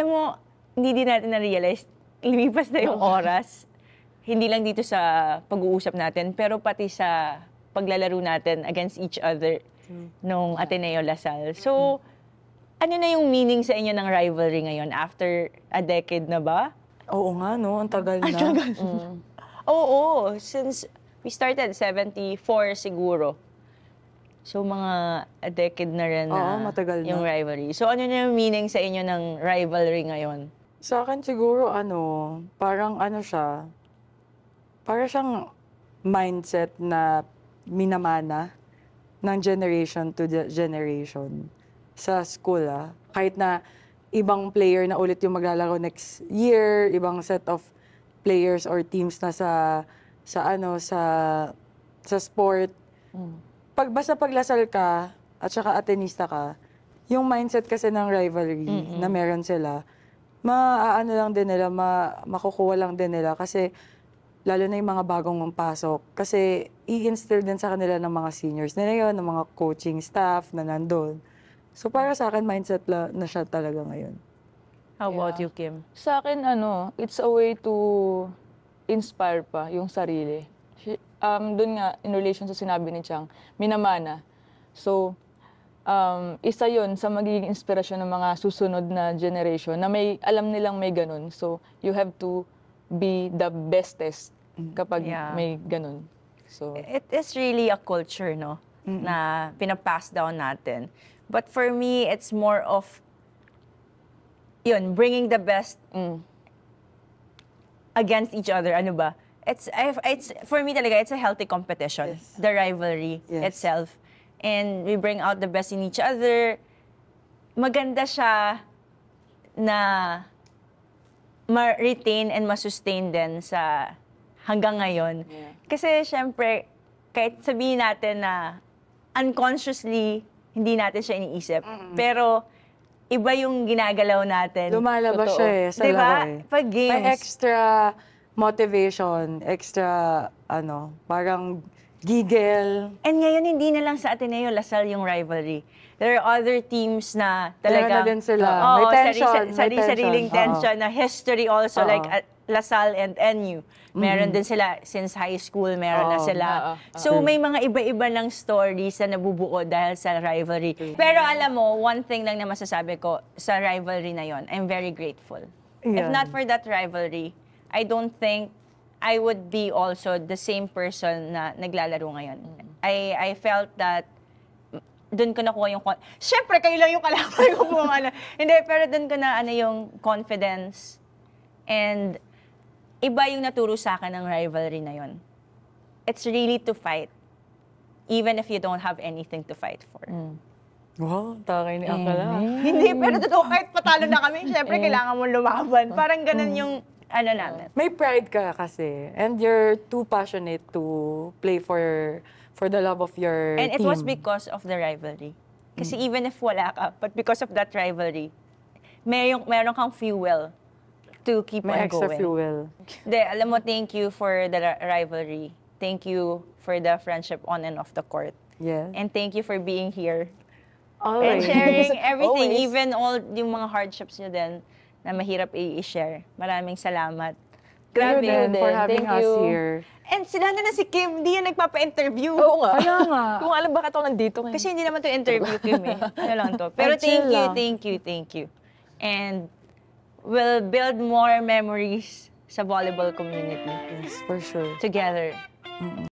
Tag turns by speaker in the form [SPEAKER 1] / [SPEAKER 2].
[SPEAKER 1] Alam mo, hindi din natin na-realize, lumipas na yung oras. Hindi lang dito sa pag-uusap natin, pero pati sa paglalaro natin against each other nung Ateneo Lasal. So, ano na yung meaning sa inyo ng rivalry ngayon? After a decade na ba? Oo nga, no? Ang tagal na. Ang tagal. Mm. Oo, since we started 74 siguro. So, mga a decade na rin na matagal na. yung rivalry. So, ano na yung meaning sa inyo ng rivalry ngayon?
[SPEAKER 2] Sa akin siguro ano, parang ano siya, para siyang mindset na minamana ng generation to ge- generation sa school ah. Kahit na ibang player na ulit yung maglalaro next year, ibang set of players or teams na sa sa ano sa sa sport. Mm pag basta paglasal ka at saka Atenista ka, yung mindset kasi ng rivalry mm-hmm. na meron sila, maaano lang din nila, ma, makukuha lang din nila kasi lalo na yung mga bagong pasok. Kasi i-instill din sa kanila ng mga seniors nila yun, ng mga coaching staff na nandun. So para sa akin, mindset la, na siya talaga ngayon. How yeah. about you, Kim? Sa akin, ano, it's a way to inspire pa yung sarili um, dun nga, in relation sa sinabi ni Chang, minamana. So, um, isa yon sa magiging inspirasyon ng mga susunod na generation na
[SPEAKER 1] may alam nilang may ganun. So, you have to be the bestest mm, kapag yeah. may ganun. So, it is really a culture, no? Mm-hmm. Na pinapass down natin. But for me, it's more of yun, bringing the best mm. against each other. Ano ba? it's it's for me talaga it's a healthy competition yes. the rivalry yes. itself and we bring out the best in each other maganda siya na ma-retain and ma-sustain din sa hanggang ngayon yeah. kasi syempre kahit sabihin natin na unconsciously hindi natin siya iniisip mm-hmm. pero iba yung ginagalaw natin lumalabas siya eh sa diba? laro eh. pag games may
[SPEAKER 2] extra motivation, extra,
[SPEAKER 1] ano, parang giggle. And ngayon, hindi na lang sa Ateneo Lasal yung rivalry. There are other teams na talaga... Meron na din sila. Oo, may tension. Sari, sari, may sariling tension. na history also, Uh-oh. like uh, Lasal and NU. Meron mm din sila since high school, meron Uh-oh. na sila. Uh-oh. So, may mga iba-iba lang stories na nabubuo dahil sa rivalry. Pero alam mo, one thing lang na masasabi ko sa rivalry na yon, I'm very grateful. Yeah. If not for that rivalry, I don't think I would be also the same person na naglalaro ngayon. Mm-hmm. I I felt that doon ko nakuha yung... Siyempre, kayo lang yung kalaban ko bumala. Hindi, pero doon ko na ano yung confidence. And iba yung naturo sa akin ng rivalry na yon. It's really to fight. Even if you don't have anything to fight for.
[SPEAKER 2] Mm. Wow, takay ni Akala. Mm. Hindi, pero totoo, kahit patalo na kami, syempre mm. kailangan
[SPEAKER 1] mo lumaban. Parang ganun mm. yung ano namin.
[SPEAKER 2] May pride ka kasi and you're too passionate to play for for the love of your And it was
[SPEAKER 1] because of the rivalry. Kasi mm. even if wala ka, but because of that rivalry, merong, meron kang fuel to keep May on extra going. fuel. De, alam mo, thank you for the rivalry. Thank you for the friendship on and off the court. Yeah. And thank you for being here. Always. And sharing everything, Always. even all yung mga hardships niyo din na mahirap i-share. Maraming salamat. Grabe. Thank din for having Thank us you. here. And sila na na si Kim, hindi yan nagpapa-interview. Oo nga. Kaya nga. Kung alam bakit ako nandito ngayon. Kasi hindi naman to interview, Kim eh. Ano lang to. Pero Ay, thank you, thank you, thank you. And we'll build more memories sa volleyball community. Yes, for sure. Together. Mm -hmm.